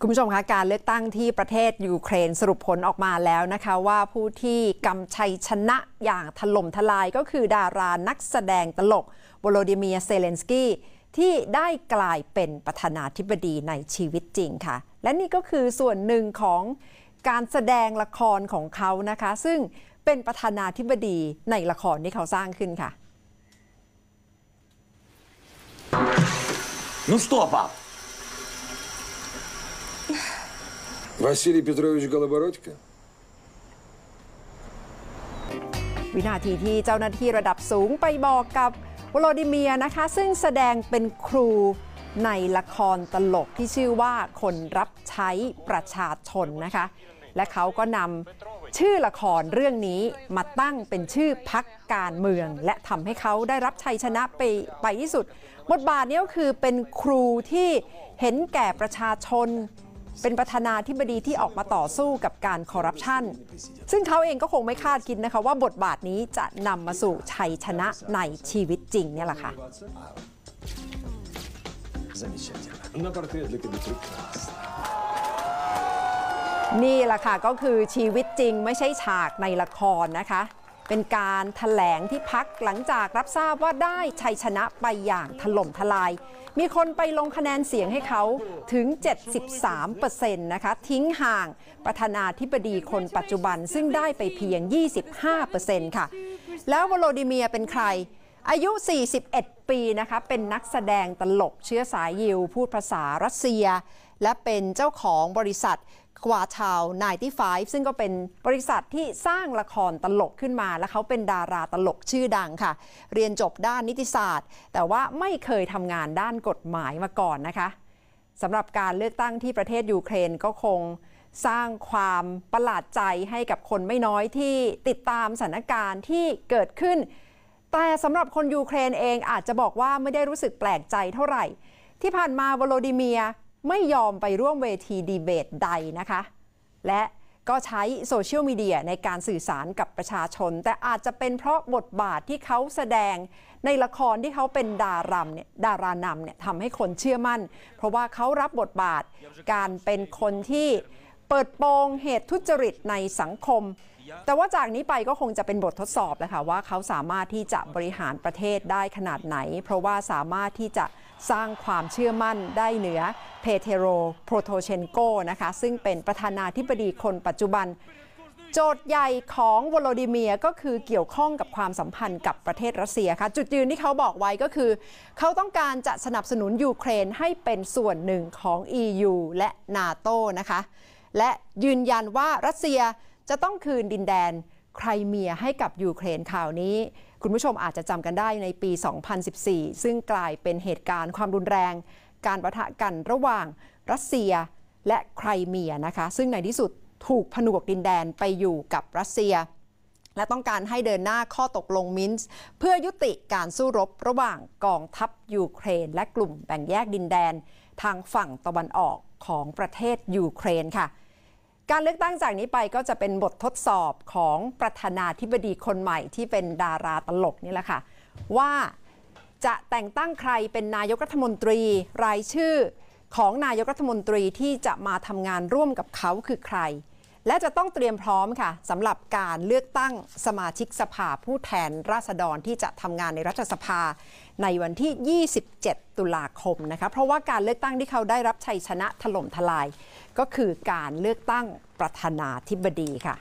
คุณผู้ชมคะการเลือกตั้งที่ประเทศยูเครนสรุปผลออกมาแล้วนะคะ ว่าผู้ที่กำชัยชนะอย่างถล่มทลายก็คือดารานักแสดงตลกวโลดิเมียเซเลนสกี้ที่ได้กลายเป็นประธานาธิบดีในชีวิตจริงค่ะ และนี่ก็คือส่วนหนึ่งของการแสดงละครของเขานะคะ ซึ่งเป็นประธานาธิบดีในละครที่เขาสร้างขึ้นค่ะ Ну что, пап, Василий Петрович Голобородько? วินาทีที่เจ้าหน้าที่ระดับสูงไปบอกกับวลาดิเมียนะคะซึ่งแสดงเป็นครูในละครตลกที่ชื่อว่าคนรับใช้ประชาชนนะคะ และเขาก็นำชื่อละครเรื่องนี้มาตั้งเป็นชื่อพักการเมือง และทำให้เขาได้รับชัยชนะไปไปที่สุด บทบาทนี้ก็คือเป็นครูที่เห็นแก่ประชาชนเป็นประธานาธิบดีที่ออกมาต่อสู้กับการคอร์รัปชัน ซึ่งเขาเองก็คงไม่คาดคิดนะคะว่าบทบาทนี้จะนำมาสู่ชัยชนะในชีวิตจริง เนี่ยแหละค่ะ นี่แหละค่ะก็คือชีวิตจริงไม่ใช่ฉากในละครนะคะเป็นการถแถลงที่พักหลังจากรับทราบว่าได้ชัยชนะไปอย่างถล่มทลาย มีคนไปลงคะแนนเสียงให้เขาถึง 73%นะคะ ทิ้งห่างประธานาธิบดีคนปัจจุบันซึ่งได้ไปเพียง 25%ค่ะ แล้ววโลดิเมียเป็นใครอายุ 41 ปีนะคะ เป็นนักแสดงตลกเชื้อสายยิว พูดภาษารัสเซีย และเป็นเจ้าของบริษัทกวาชาว95 ซึ่งก็เป็นบริษัทที่สร้างละครตลกขึ้นมา และเขาเป็นดาราตลกชื่อดังค่ะ เรียนจบด้านนิติศาสตร์ แต่ว่าไม่เคยทำงานด้านกฎหมายมาก่อนนะคะสำหรับการเลือกตั้งที่ประเทศยูเครนก็คงสร้างความประหลาดใจให้กับคนไม่น้อยที่ติดตามสถานการณ์ที่เกิดขึ้นแต่สำหรับคนยูเครนเองอาจจะบอกว่าไม่ได้รู้สึกแปลกใจเท่าไหร่ ที่ผ่านมาวโลดิเมียไม่ยอมไปร่วมเวทีดีเบตใดนะคะ และก็ใช้โซเชียลมีเดียในการสื่อสารกับประชาชน แต่อาจจะเป็นเพราะบทบาทที่เขาแสดงในละครที่เขาเป็นดารำเนี่ยดารานำเนี่ยทำให้คนเชื่อมั่น เพราะว่าเขารับบทบาทการเป็นคนที่เปิดโปงเหตุทุจริตในสังคม แต่ว่าจากนี้ไปก็คงจะเป็นบททดสอบแหละค่ะว่าเขาสามารถที่จะบริหารประเทศได้ขนาดไหน เพราะว่าสามารถที่จะสร้างความเชื่อมั่นได้เหนือเพเทโรโปรโทเชนโกนะคะซึ่งเป็นประธานาธิบดีคนปัจจุบัน โจทย์ใหญ่ของวโลดิเมียก็คือเกี่ยวข้องกับความสัมพันธ์กับประเทศรัสเซียค่ะจุดยืนที่เขาบอกไว้ก็คือ เขาต้องการจะสนับสนุนยูเครนให้เป็นส่วนหนึ่งของ EU และนาโตนะคะและยืนยันว่ารัสเซียจะต้องคืนดินแดนไครเมียให้กับยูเครนข่าวนี้ คุณผู้ชมอาจจะจำกันได้ในปี 2014 ซึ่งกลายเป็นเหตุการณ์ ความรุนแรง การประทะกันระหว่างรัสเซียและไครเมียนะคะ ซึ่งในที่สุดถูกผนวกดินแดนไปอยู่กับรัสเซีย และต้องการให้เดินหน้าข้อตกลงมินส์เพื่อยุติการสู้รบระหว่างกองทัพยูเครนและกลุ่มแบ่งแยกดินแดนทางฝั่งตะวันออกของประเทศยูเครนค่ะการเลือกตั้งจากนี้ไปก็จะเป็นบททดสอบของประธานาธิบดีคนใหม่ ที่เป็นดาราตลกนี่แหละค่ะว่าจะแต่งตั้งใครเป็นนายกรัฐมนตรีรายชื่อของนายกรัฐมนตรีที่จะมาทำงานร่วมกับเขาคือใคร และจะต้องเตรียมพร้อมค่ะสำหรับการเลือกตั้งสมาชิกสภา ผู้แทนราษฎรที่จะทำงานในรัฐสภาในวันที่ 27 ตุลาคมนะคะเพราะว่าการเลือกตั้งที่เขาได้รับชัยชนะถล่มทลายก็คือการเลือกตั้งประธานาธิบดีค่ะ